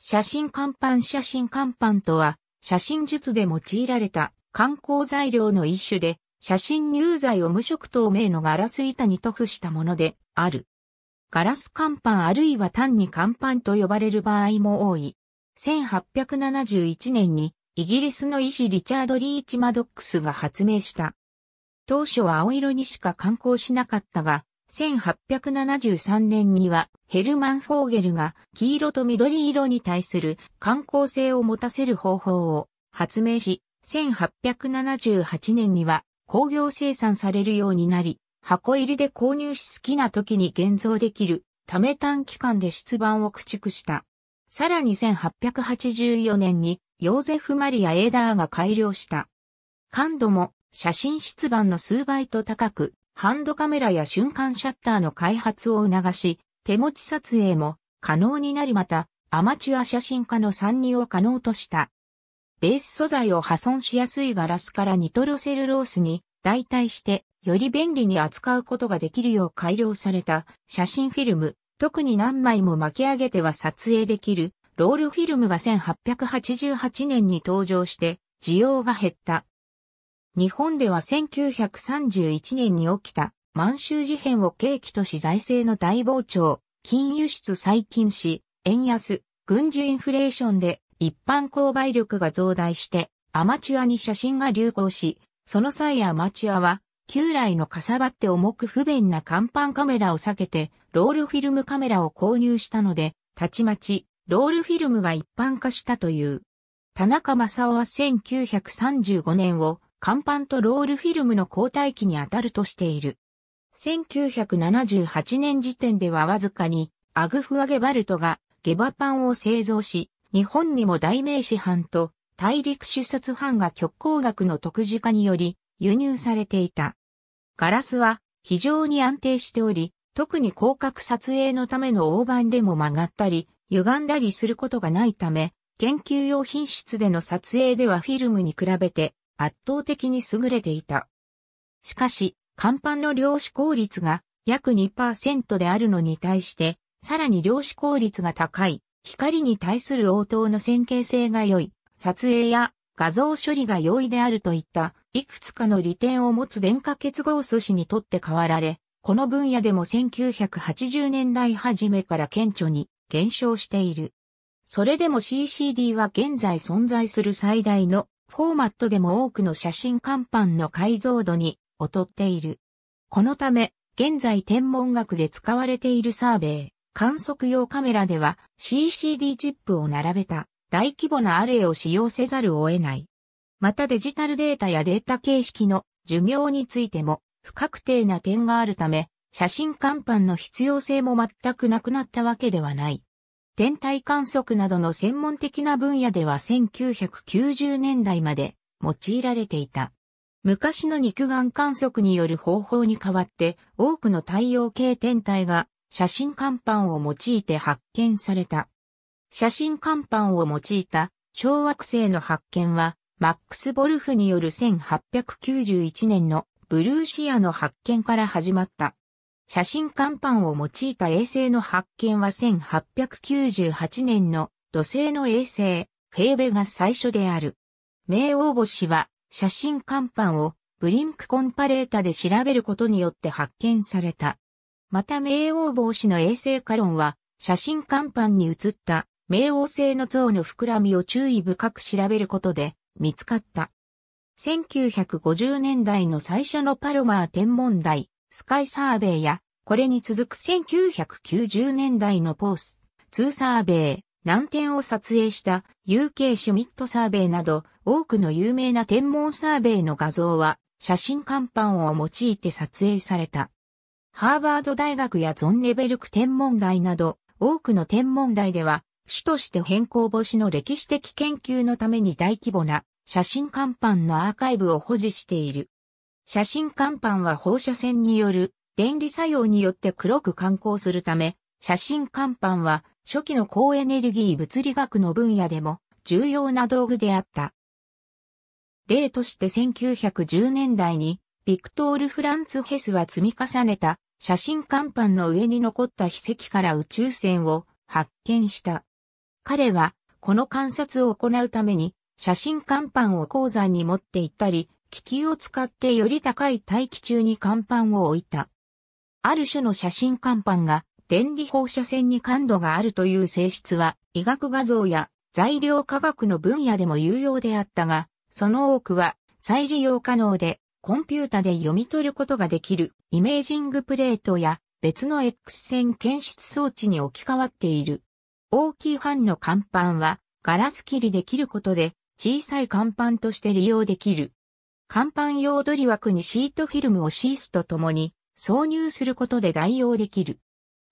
写真看板写真看板とは、写真術で用いられた観光材料の一種で、写真入材を無色透明のガラス板に塗布したものである。ガラス看板あるいは単に看板と呼ばれる場合も多い。1871年にイギリスの医師リチャード・リーチ・マドックスが発明した。当初は青色にしか観光しなかったが、1873年にはヘルマン・フォーゲルが黄色と緑色に対する観光性を持たせる方法を発明し、1878年には工業生産されるようになり、箱入りで購入し好きな時に現像できるため短期間で出版を駆逐した。さらに1884年にヨーゼフ・マリア・エーダーが改良した。感度も写真出版の数倍と高く、ハンドカメラや瞬間シャッターの開発を促し、手持ち撮影も可能になりまた、アマチュア写真家の参入を可能とした。ベース素材を破損しやすいガラスからニトロセルロースに代替してより便利に扱うことができるよう改良された写真フィルム、特に何枚も巻き上げては撮影できるロールフィルムが1888年に登場して需要が減った。日本では1931年に起きた満州事変を契機とし財政の大膨張、金輸出再禁止、円安、軍事インフレーションで一般購買力が増大してアマチュアに写真が流行し、その際アマチュアは旧来のかさばって重く不便な看板カメラを避けてロールフィルムカメラを購入したので、たちまちロールフィルムが一般化したという。田中正夫は1935年を看板とロールフィルムの交代期にあたるとしている。1978年時点ではわずかにアグフアゲバルトがゲバパンを製造し、日本にも代名詞販と大陸出殺販が極光学の特需化により輸入されていた。ガラスは非常に安定しており、特に広角撮影のための大盤でも曲がったり、歪んだりすることがないため、研究用品質での撮影ではフィルムに比べて圧倒的に優れていた。しかし、甲板の量子効率が約2%であるのに対して、さらに量子効率が高い、光に対する応答の線形性が良い、撮影や画像処理が容易であるといった、いくつかの利点を持つ電化結合素子にとって変わられ、この分野でも1980年代初めから顕著に減少している。それでも CCD は現在存在する最大のフォーマットでも多くの写真看板の解像度に劣っている。このため、現在天文学で使われているサーベイ、観測用カメラでは CCD チップを並べた大規模なアレイを使用せざるを得ない。またデジタルデータやデータ形式の寿命についても不確定な点があるため、写真看板の必要性も全くなくなったわけではない。天体観測などの専門的な分野では1990年代まで用いられていた。昔の肉眼観測による方法に代わって、多くの太陽系天体が写真看板を用いて発見された。写真看板を用いた小惑星の発見は、マックス・ボルフによる1891年のブルーシアの発見から始まった。写真看板を用いた衛星の発見は1898年の土星の衛星、フェーベが最初である。冥王星は写真看板をブリンクコンパレータで調べることによって発見された。また冥王帽子の衛星カロンは写真看板に写った冥王星の像の膨らみを注意深く調べることで見つかった。1950年代の最初のパロマー天文台、スカイサーベイや、これに続く1990年代のポース、2サーベイ、南天を撮影した UK シュミットサーベイなど多くの有名な天文サーベイの画像は写真看板を用いて撮影された。ハーバード大学やゾンネベルク天文台など多くの天文台では主として変更星の歴史的研究のために大規模な写真看板のアーカイブを保持している。写真看板は放射線による電離作用によって黒く観光するため、写真看板は初期の高エネルギー物理学の分野でも重要な道具であった。例として1910年代にビクトール・フランツ・ヘスは積み重ねた写真甲板の上に残った秘跡から宇宙船を発見した。彼はこの観察を行うために写真甲板を鉱山に持って行ったり、気球を使ってより高い大気中に甲板を置いた。ある種の写真甲板が電離放射線に感度があるという性質は、医学画像や材料科学の分野でも有用であったが、その多くは再利用可能で、コンピュータで読み取ることができるイメージングプレートや別の X 線検出装置に置き換わっている。大きい版の看板はガラス切りで切ることで小さい看板として利用できる。看板用取り枠にシートフィルムをシースとともに挿入することで代用できる。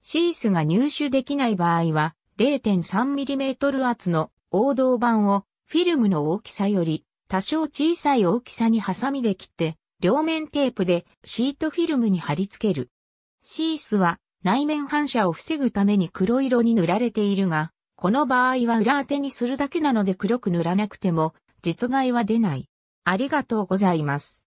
シースが入手できない場合は 0.3mm 厚の王道板をフィルムの大きさより多少小さい大きさにハサミで切って両面テープでシートフィルムに貼り付ける。シースは内面反射を防ぐために黒色に塗られているが、この場合は裏当てにするだけなので黒く塗らなくても実害は出ない。ありがとうございます。